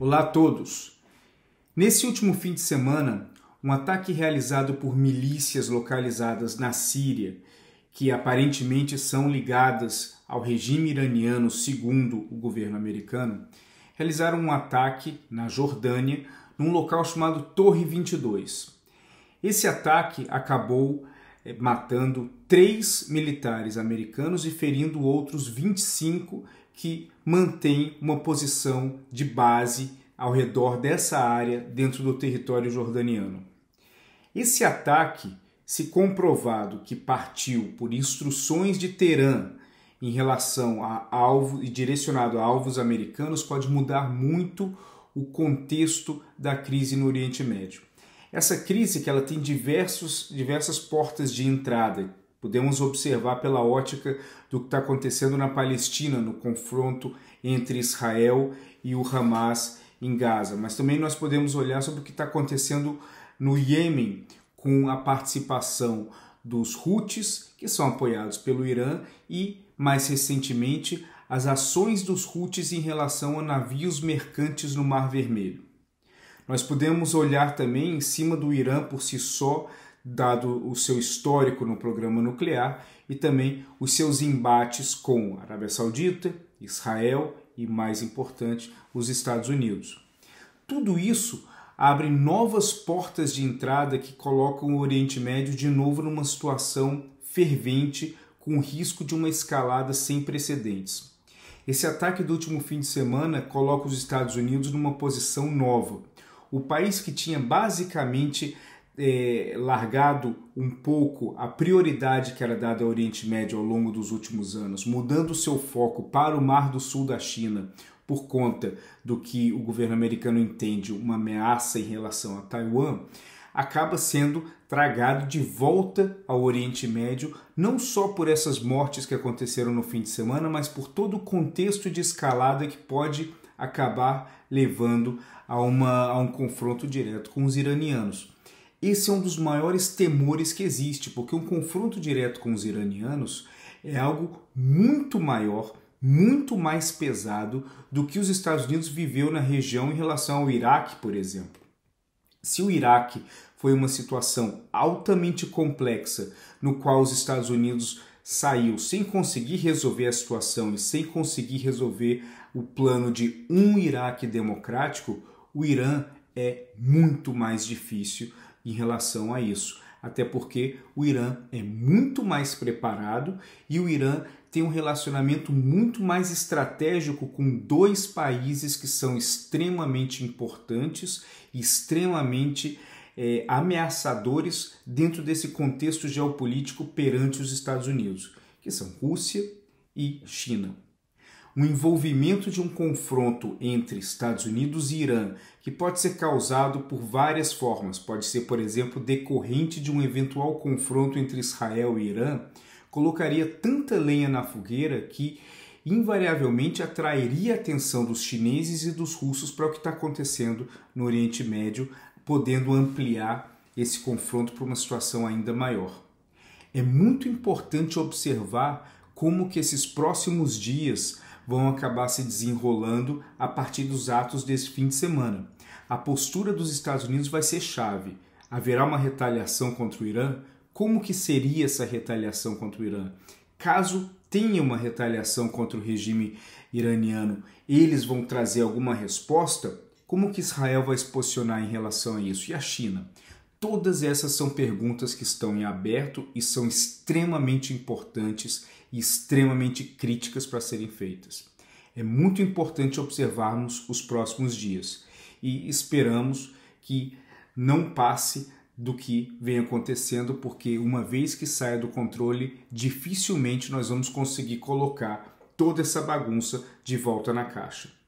Olá a todos! Nesse último fim de semana, um ataque realizado por milícias localizadas na Síria, que aparentemente são ligadas ao regime iraniano segundo o governo americano, realizaram um ataque na Jordânia, num local chamado Torre 22. Esse ataque acabou eh, matando três militares americanos e ferindo outros 25 que mantém uma posição de base ao redor dessa área dentro do território jordaniano. Esse ataque, se comprovado que partiu por instruções de Teerã em relação a alvos e direcionado a alvos americanos, pode mudar muito o contexto da crise no Oriente Médio. Essa crise que ela tem diversos, diversas portas de entrada, Podemos observar pela ótica do que está acontecendo na Palestina, no confronto entre Israel e o Hamas em Gaza. Mas também nós podemos olhar sobre o que está acontecendo no Iêmen, com a participação dos Houthis, que são apoiados pelo Irã, e, mais recentemente, as ações dos Houthis em relação a navios mercantes no Mar Vermelho. Nós podemos olhar também em cima do Irã por si só dado o seu histórico no programa nuclear e também os seus embates com a Arábia Saudita, Israel e, mais importante, os Estados Unidos. Tudo isso abre novas portas de entrada que colocam o Oriente Médio de novo numa situação fervente, com risco de uma escalada sem precedentes. Esse ataque do último fim de semana coloca os Estados Unidos numa posição nova. O país que tinha basicamente é, largado um pouco a prioridade que era dada ao Oriente Médio ao longo dos últimos anos, mudando seu foco para o Mar do Sul da China, por conta do que o governo americano entende uma ameaça em relação a Taiwan, acaba sendo tragado de volta ao Oriente Médio, não só por essas mortes que aconteceram no fim de semana, mas por todo o contexto de escalada que pode acabar levando a, uma, a um confronto direto com os iranianos. Esse é um dos maiores temores que existe, porque um confronto direto com os iranianos é algo muito maior, muito mais pesado do que os Estados Unidos viveu na região em relação ao Iraque, por exemplo. Se o Iraque foi uma situação altamente complexa, no qual os Estados Unidos saiu sem conseguir resolver a situação e sem conseguir resolver o plano de um Iraque democrático, o Irã é muito mais difícil em relação a isso. Até porque o Irã é muito mais preparado e o Irã tem um relacionamento muito mais estratégico com dois países que são extremamente importantes e extremamente é, ameaçadores dentro desse contexto geopolítico perante os Estados Unidos, que são Rússia e China o envolvimento de um confronto entre Estados Unidos e Irã, que pode ser causado por várias formas, pode ser, por exemplo, decorrente de um eventual confronto entre Israel e Irã, colocaria tanta lenha na fogueira que invariavelmente atrairia a atenção dos chineses e dos russos para o que está acontecendo no Oriente Médio, podendo ampliar esse confronto para uma situação ainda maior. É muito importante observar como que esses próximos dias vão acabar se desenrolando a partir dos atos desse fim de semana. A postura dos Estados Unidos vai ser chave. Haverá uma retaliação contra o Irã? Como que seria essa retaliação contra o Irã? Caso tenha uma retaliação contra o regime iraniano, eles vão trazer alguma resposta? Como que Israel vai se posicionar em relação a isso? E a China? Todas essas são perguntas que estão em aberto e são extremamente importantes e extremamente críticas para serem feitas. É muito importante observarmos os próximos dias e esperamos que não passe do que vem acontecendo, porque uma vez que saia do controle, dificilmente nós vamos conseguir colocar toda essa bagunça de volta na caixa.